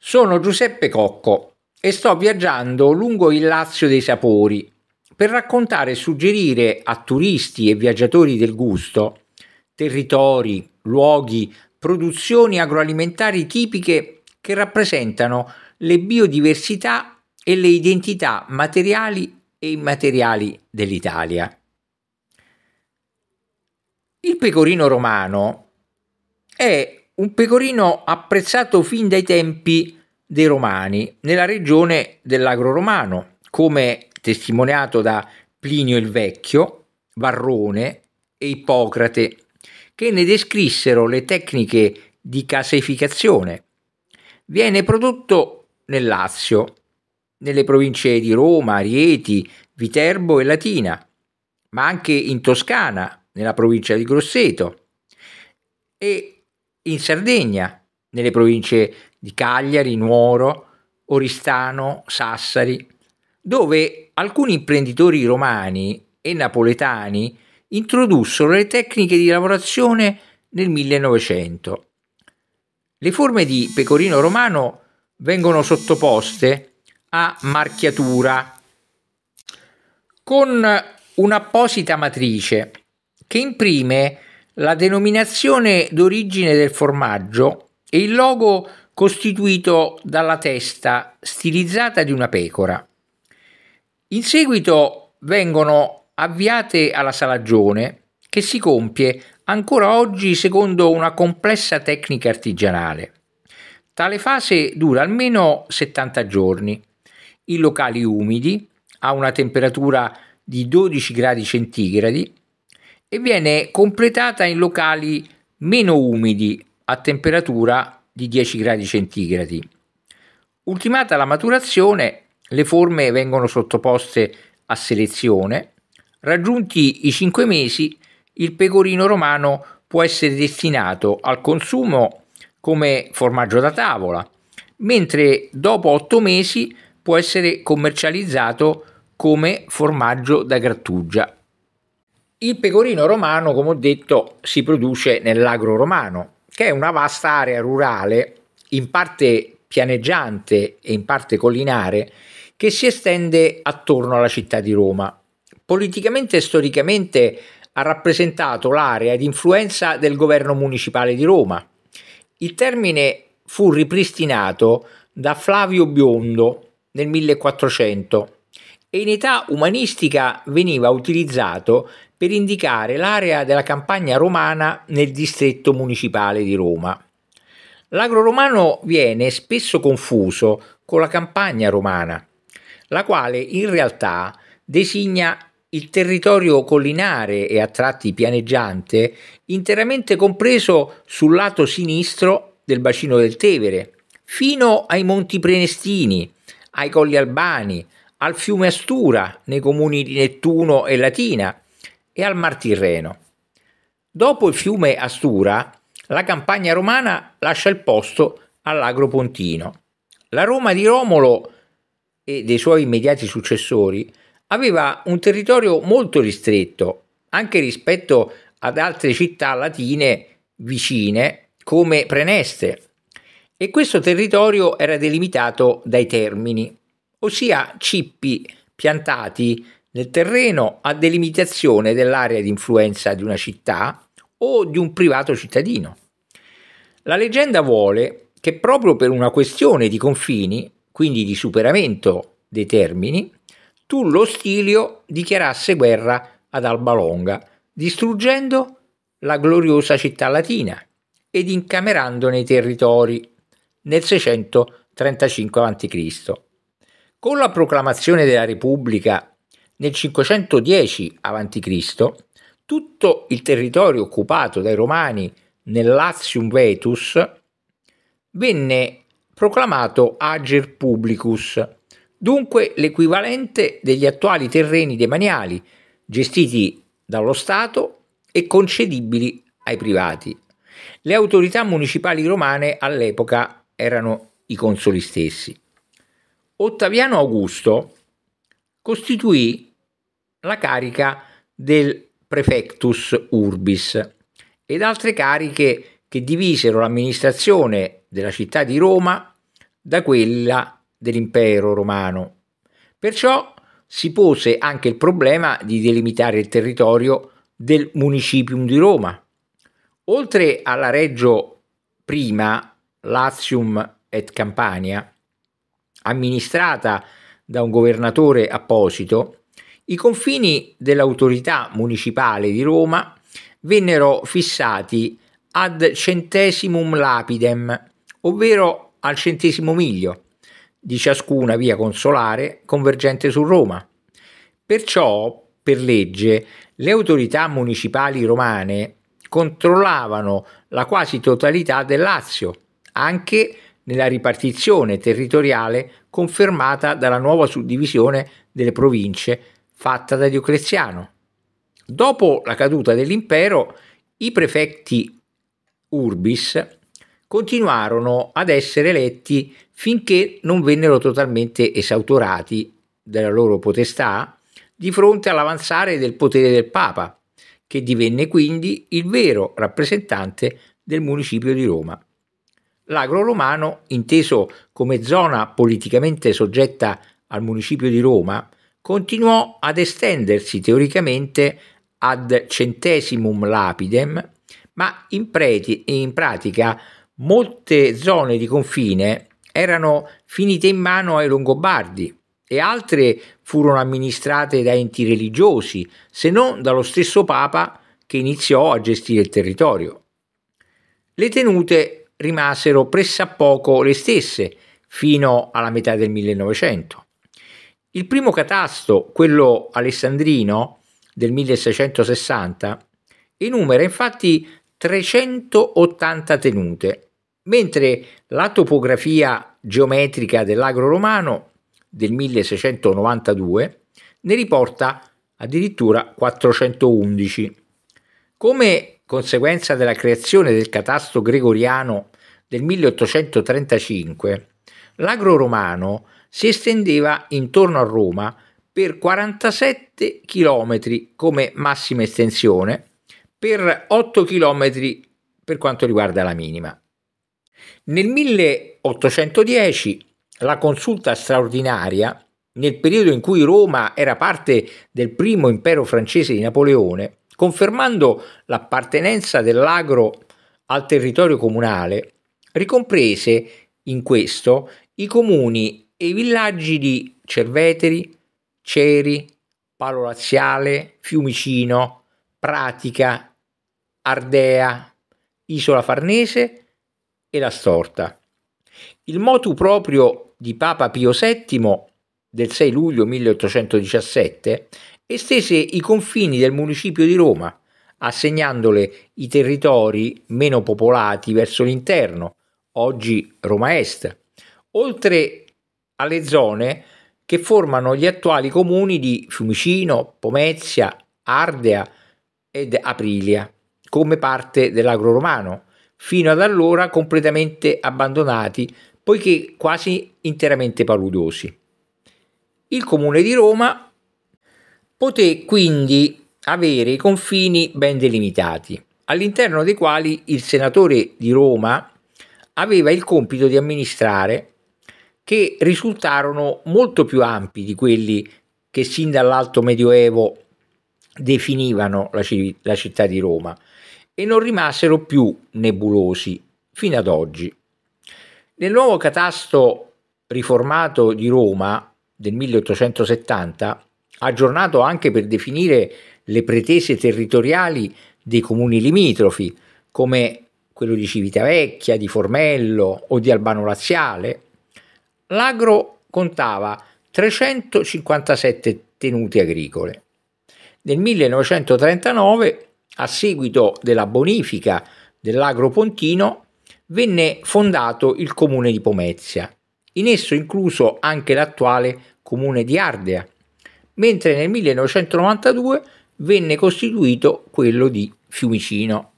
Sono Giuseppe Cocco e sto viaggiando lungo il Lazio dei sapori per raccontare e suggerire a turisti e viaggiatori del gusto territori, luoghi, produzioni agroalimentari tipiche che rappresentano le biodiversità e le identità materiali e immateriali dell'Italia. Il pecorino romano è un pecorino apprezzato fin dai tempi dei Romani nella regione dell'Agro Romano, come testimoniato da Plinio il Vecchio, Varrone e Ippocrate, che ne descrissero le tecniche di caseificazione. Viene prodotto nel Lazio, nelle province di Roma, Rieti, Viterbo e Latina, ma anche in Toscana, nella provincia di Grosseto, e in Sardegna, nelle province di Cagliari, Nuoro, Oristano, Sassari, dove alcuni imprenditori romani e napoletani introdussero le tecniche di lavorazione nel 1900. Le forme di pecorino romano vengono sottoposte a marchiatura con un'apposita matrice che imprime la denominazione d'origine del formaggio e il logo costituito dalla testa stilizzata di una pecora. In seguito vengono avviate alla salagione che si compie ancora oggi secondo una complessa tecnica artigianale. Tale fase dura almeno 70 giorni in locali umidi a una temperatura di 12 gradi centigradi e viene completata in locali meno umidi a temperatura di 10 gradi centigradi. Ultimata la maturazione, le forme vengono sottoposte a selezione. Raggiunti i 5 mesi, il pecorino romano può essere destinato al consumo come formaggio da tavola, mentre dopo 8 mesi può essere commercializzato come formaggio da grattugia il pecorino romano, come ho detto, si produce nell'agro romano, che è una vasta area rurale, in parte pianeggiante e in parte collinare, che si estende attorno alla città di Roma. Politicamente e storicamente ha rappresentato l'area di influenza del governo municipale di Roma. Il termine fu ripristinato da Flavio Biondo nel 1400 e in età umanistica veniva utilizzato per indicare l'area della campagna romana nel distretto municipale di Roma. L'agro romano viene spesso confuso con la campagna romana, la quale in realtà designa il territorio collinare e a tratti pianeggiante interamente compreso sul lato sinistro del bacino del Tevere, fino ai Monti Prenestini, ai Colli Albani, al fiume Astura nei comuni di Nettuno e Latina e al Mar Tirreno. Dopo il fiume Astura, la campagna romana lascia il posto all'Agro Pontino. La Roma di Romolo e dei suoi immediati successori aveva un territorio molto ristretto, anche rispetto ad altre città latine vicine come Preneste, e questo territorio era delimitato dai termini, ossia cippi piantati nel terreno a delimitazione dell'area di influenza di una città o di un privato cittadino. La leggenda vuole che proprio per una questione di confini, quindi di superamento dei termini, Tullo Stilio dichiarasse guerra ad Alba Longa, distruggendo la gloriosa città latina ed incamerandone i territori nel 635 a.C. Con la proclamazione della Repubblica nel 510 a.C., tutto il territorio occupato dai Romani nel Latium Vetus venne proclamato ager publicus, dunque l'equivalente degli attuali terreni demaniali gestiti dallo Stato e concedibili ai privati. Le autorità municipali romane all'epoca erano i consoli stessi. Ottaviano Augusto costituì la carica del prefectus urbis ed altre cariche che divisero l'amministrazione della città di Roma da quella dell'impero romano. Perciò si pose anche il problema di delimitare il territorio del municipium di Roma. Oltre alla Reggio prima, Latium et Campania, amministrata da un governatore apposito, i confini dell'autorità municipale di Roma vennero fissati ad centesimum lapidem, ovvero al centesimo miglio di ciascuna via consolare convergente su Roma. Perciò, per legge, le autorità municipali romane controllavano la quasi totalità del Lazio, anche nella ripartizione territoriale confermata dalla nuova suddivisione delle province fatta da Diocleziano. Dopo la caduta dell'impero, i prefetti urbis continuarono ad essere eletti finché non vennero totalmente esautorati della loro potestà di fronte all'avanzare del potere del Papa, che divenne quindi il vero rappresentante del municipio di Roma. L'agro romano, inteso come zona politicamente soggetta al municipio di Roma, continuò ad estendersi teoricamente ad centesimum lapidem, ma in, preti, in pratica molte zone di confine erano finite in mano ai Longobardi e altre furono amministrate da enti religiosi, se non dallo stesso Papa che iniziò a gestire il territorio. Le tenute rimasero pressappoco le stesse fino alla metà del 1900. Il primo catasto, quello alessandrino del 1660, enumera infatti 380 tenute, mentre la topografia geometrica dell'agro romano del 1692 ne riporta addirittura 411. Come conseguenza della creazione del catasto gregoriano del 1835, L'agro romano si estendeva intorno a Roma per 47 km come massima estensione, per 8 km per quanto riguarda la minima. Nel 1810 la consulta straordinaria, nel periodo in cui Roma era parte del primo impero francese di Napoleone, confermando l'appartenenza dell'agro al territorio comunale, ricomprese in questo i comuni e i villaggi di Cerveteri, Ceri, Palo Laziale, Fiumicino, Pratica, Ardea, Isola Farnese e La Storta. Il motu proprio di Papa Pio VII del 6 luglio 1817 estese i confini del municipio di Roma, assegnandole i territori meno popolati verso l'interno, oggi Roma Est, oltre alle zone che formano gli attuali comuni di Fiumicino, Pomezia, Ardea ed Aprilia, come parte dell'agro romano, fino ad allora completamente abbandonati, poiché quasi interamente paludosi. Il comune di Roma poté quindi avere i confini ben delimitati, all'interno dei quali il senatore di Roma aveva il compito di amministrare che risultarono molto più ampi di quelli che sin dall'alto medioevo definivano la, la città di Roma e non rimasero più nebulosi fino ad oggi. Nel nuovo catasto riformato di Roma del 1870, aggiornato anche per definire le pretese territoriali dei comuni limitrofi, come quello di Civitavecchia, di Formello o di Albano Laziale, L'agro contava 357 tenute agricole. Nel 1939, a seguito della bonifica dell'agro pontino, venne fondato il comune di Pomezia, in esso incluso anche l'attuale comune di Ardea, mentre nel 1992 venne costituito quello di Fiumicino.